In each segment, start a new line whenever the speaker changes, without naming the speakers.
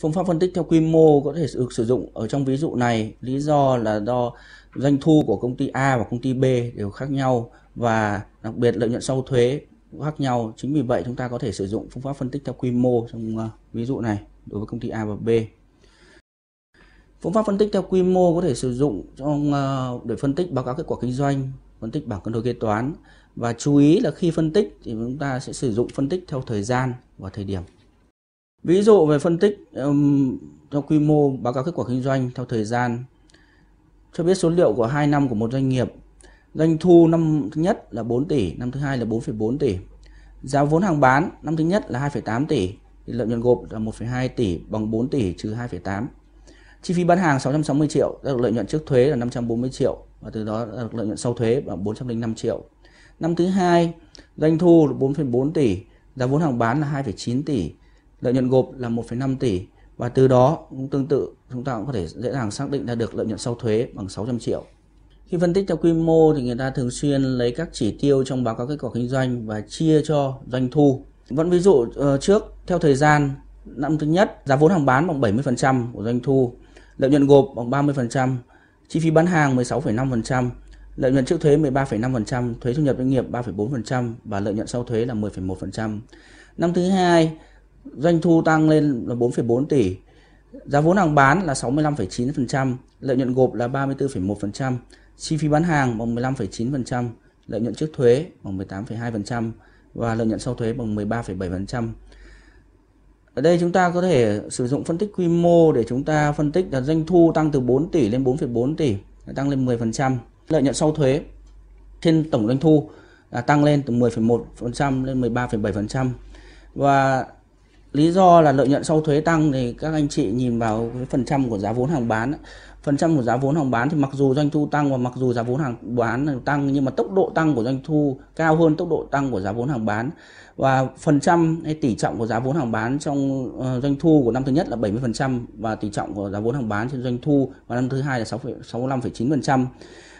Phương pháp phân tích theo quy mô có thể được sử dụng ở trong ví dụ này lý do là do doanh thu của công ty A và công ty B đều khác nhau và đặc biệt lợi nhuận sau thuế cũng khác nhau. Chính vì vậy chúng ta có thể sử dụng phương pháp phân tích theo quy mô trong ờ, ví dụ này đối với công ty A và B. Phương pháp phân tích theo quy mô có thể sử dụng trong ờ, để phân tích báo cáo kết quả kinh doanh, phân tích bảng cân đối kế toán và chú ý là khi phân tích thì chúng ta sẽ sử dụng phân tích theo thời gian và thời điểm. Ví dụ về phân tích um, theo quy mô báo cáo kết quả kinh doanh theo thời gian cho biết số liệu của 2 năm của một doanh nghiệp. Doanh thu năm thứ nhất là 4 tỷ, năm thứ hai là 4,4 tỷ. Giá vốn hàng bán năm thứ nhất là 2,8 tỷ, lợi nhuận gộp là 1,2 tỷ bằng 4 tỷ trừ 2,8. Chi phí bán hàng 660 triệu, đã được lợi nhuận trước thuế là 540 triệu và từ đó đã được lợi nhuận sau thuế là 405 triệu. Năm thứ hai, doanh thu là 4,4 tỷ, giá vốn hàng bán là 2,9 tỷ, lợi nhuận gộp là 1,5 tỷ và từ đó cũng tương tự chúng ta cũng có thể dễ dàng xác định ra được lợi nhuận sau thuế bằng 600 triệu. Khi phân tích theo quy mô thì người ta thường xuyên lấy các chỉ tiêu trong báo cáo kết quả kinh doanh và chia cho doanh thu. Vẫn ví dụ ờ, trước theo thời gian năm thứ nhất giá vốn hàng bán bằng 70% của doanh thu, lợi nhuận gộp bằng 30%, chi phí bán hàng 16,5%, lợi nhuận trước thuế 13,5%, thuế thu nhập doanh nghiệp 3,4% và lợi nhuận sau thuế là 10,1%. Năm thứ hai doanh thu tăng lên là 4,4 tỷ giá vốn hàng bán là 65,9% lợi nhuận gộp là 34,1% chi phí bán hàng bằng 15,9% lợi nhuận trước thuế bằng 18,2% và lợi nhuận sau thuế bằng 13,7% ở đây chúng ta có thể sử dụng phân tích quy mô để chúng ta phân tích là doanh thu tăng từ 4 tỷ lên 4,4 tỷ tăng lên 10% lợi nhuận sau thuế trên tổng doanh thu là tăng lên từ 10,1% lên 13,7% và lý do là lợi nhuận sau thuế tăng thì các anh chị nhìn vào cái phần trăm của giá vốn hàng bán phần trăm của giá vốn hàng bán thì mặc dù doanh thu tăng và mặc dù giá vốn hàng bán tăng nhưng mà tốc độ tăng của doanh thu cao hơn tốc độ tăng của giá vốn hàng bán và phần trăm hay tỷ trọng của giá vốn hàng bán trong ờ, doanh thu của năm thứ nhất là 70% và tỷ trọng của giá vốn hàng bán trên doanh thu vào năm thứ hai là 6,65,9%.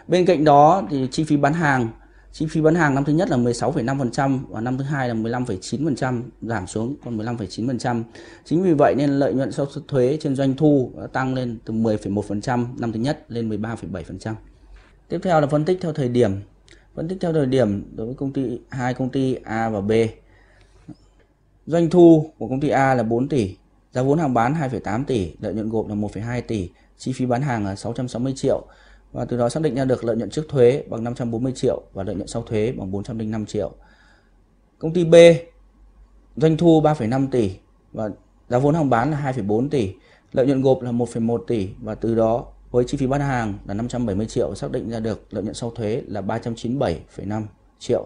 Bên cạnh đó thì chi phí bán hàng Chi phí bán hàng năm thứ nhất là 16,5% và năm thứ hai là 15,9% giảm xuống còn 15,9%. Chính vì vậy nên lợi nhuận sau thuế trên doanh thu đã tăng lên từ 10,1% năm thứ nhất lên 13,7%. Tiếp theo là phân tích theo thời điểm. Phân tích theo thời điểm đối với công ty hai công ty A và B. Doanh thu của công ty A là 4 tỷ, giá vốn hàng bán 2,8 tỷ, lợi nhuận gộp là 1,2 tỷ, chi phí bán hàng là 660 triệu và từ đó xác định ra được lợi nhuận trước thuế bằng 540 triệu và lợi nhuận sau thuế bằng 405 triệu. Công ty B doanh thu 3,5 tỷ và giá vốn hàng bán là 2,4 tỷ, lợi nhuận gộp là 1,1 tỷ và từ đó với chi phí bán hàng là 570 triệu xác định ra được lợi nhuận sau thuế là 397,5 triệu.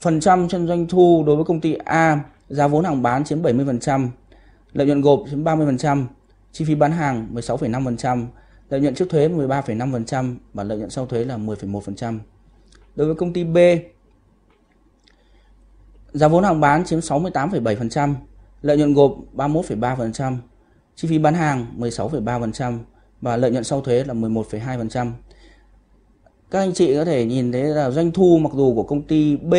Phần trăm trên doanh thu đối với công ty A, giá vốn hàng bán chiếm 70%, lợi nhuận gộp chiếm 30%, chi phí bán hàng 16,5%, Lợi nhuận trước thuế 13,5% và lợi nhuận sau thuế là 10,1%. Đối với công ty B, giá vốn hàng bán chiếm 68,7%, lợi nhuận gộp 31,3%, chi phí bán hàng 16,3% và lợi nhuận sau thuế là 11,2%. Các anh chị có thể nhìn thấy là doanh thu mặc dù của công ty B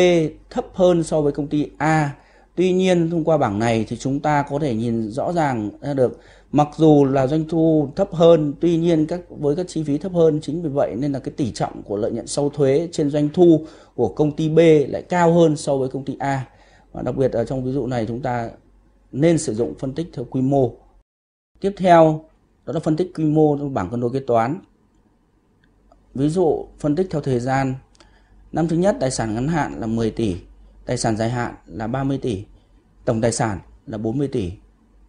thấp hơn so với công ty A, tuy nhiên thông qua bảng này thì chúng ta có thể nhìn rõ ràng ra được mặc dù là doanh thu thấp hơn tuy nhiên các với các chi phí thấp hơn chính vì vậy nên là cái tỷ trọng của lợi nhuận sau thuế trên doanh thu của công ty B lại cao hơn so với công ty A và đặc biệt ở trong ví dụ này chúng ta nên sử dụng phân tích theo quy mô tiếp theo đó là phân tích quy mô trong bảng cân đối kế toán ví dụ phân tích theo thời gian năm thứ nhất tài sản ngắn hạn là 10 tỷ tài sản dài hạn là 30 tỷ tổng tài sản là 40 tỷ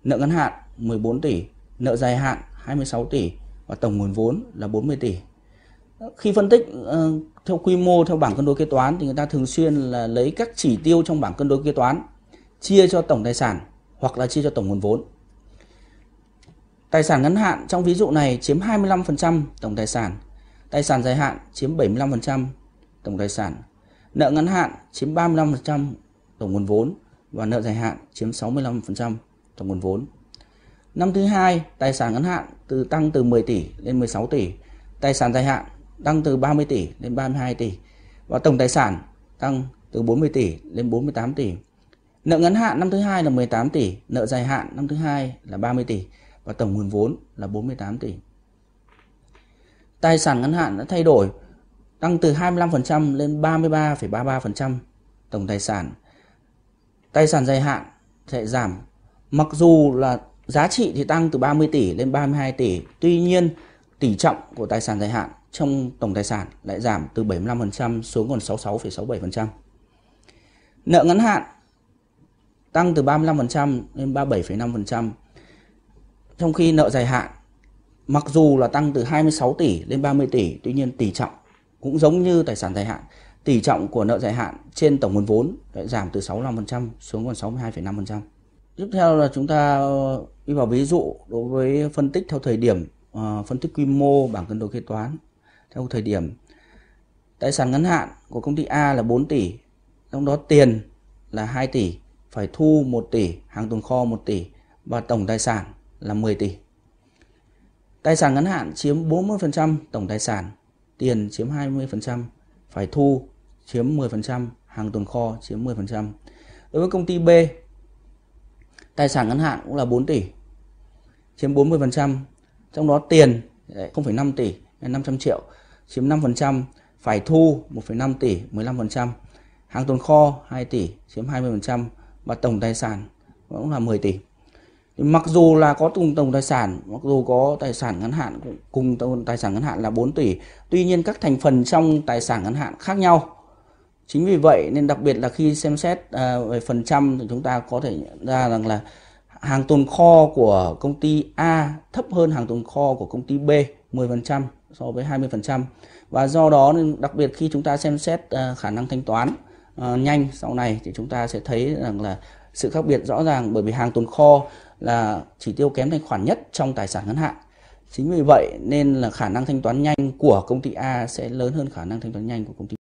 nợ ngắn hạn 14 tỷ, nợ dài hạn 26 tỷ và tổng nguồn vốn là 40 tỷ. Khi phân tích ờ, theo quy mô theo bảng cân đối kế toán thì người ta thường xuyên là lấy các chỉ tiêu trong bảng cân đối kế toán chia cho tổng tài sản hoặc là chia cho tổng nguồn vốn. Tài sản ngắn hạn trong ví dụ này chiếm 25% tổng tài sản, tài sản dài hạn chiếm 75% tổng tài sản, nợ ngắn hạn chiếm 35% tổng nguồn vốn và nợ dài hạn chiếm 65% trong nguồn vốn. Năm thứ hai, tài sản ngắn hạn từ tăng từ 10 tỷ lên 16 tỷ, tài sản dài hạn tăng từ 30 tỷ lên 32 tỷ và tổng tài sản tăng từ 40 tỷ lên 48 tỷ. Nợ ngắn hạn năm thứ hai là 18 tỷ, nợ dài hạn năm thứ hai là 30 tỷ và tổng nguồn vốn là 48 tỷ. Tài sản ngắn hạn đã thay đổi tăng từ 25% lên 33,33% tổng tài sản. Tài sản dài hạn sẽ giảm Mặc dù là giá trị thì tăng từ 30 tỷ lên 32 tỷ, tuy nhiên tỷ trọng của tài sản dài hạn trong tổng tài sản lại giảm từ 75% xuống còn 66,67%. Nợ ngắn hạn tăng từ 35% lên 37,5%. Trong khi nợ dài hạn mặc dù là tăng từ 26 tỷ lên 30 tỷ, tuy nhiên tỷ trọng cũng giống như tài sản dài hạn, tỷ trọng của nợ dài hạn trên tổng nguồn vốn lại giảm từ 65% xuống còn 62,5% tiếp theo là chúng ta ờ, đi vào ví dụ đối với phân tích theo thời điểm uh, phân tích quy mô bảng cân đối kế toán theo thời điểm tài sản ngắn hạn của công ty A là 4 tỷ trong đó tiền là 2 tỷ phải thu 1 tỷ hàng tồn kho 1 tỷ và tổng tài sản là 10 tỷ tài sản ngắn hạn chiếm 40% tổng tài sản tiền chiếm 20% phải thu chiếm 10% hàng tồn kho chiếm 10% đối với công ty B tài sản ngắn hạn cũng là 4 tỷ chiếm 40% trong đó tiền 0,5 tỷ 500 triệu chiếm 5% phải thu 1,5 tỷ 15% hàng tồn kho 2 tỷ chiếm 20% và tổng tài sản cũng là 10 tỷ thì mặc dù là có cùng tổng tài sản mặc dù có tài sản ngắn hạn cùng tổng tài sản ngắn hạn là 4 tỷ tuy nhiên các thành phần trong tài sản ngắn hạn khác nhau Chính vì vậy nên đặc biệt là khi xem xét à, về phần trăm thì chúng ta có thể nhận ra rằng là hàng tồn kho của công ty A thấp hơn hàng tồn kho của công ty B 10% so với 20% và do đó nên đặc biệt khi chúng ta xem xét à, khả năng thanh toán à, nhanh sau này thì chúng ta sẽ thấy rằng là sự khác biệt rõ ràng bởi vì hàng tồn kho là chỉ tiêu kém thanh khoản nhất trong tài sản ngắn hạn Chính vì vậy nên là khả năng thanh toán nhanh của công ty A sẽ lớn hơn khả năng thanh toán nhanh của công ty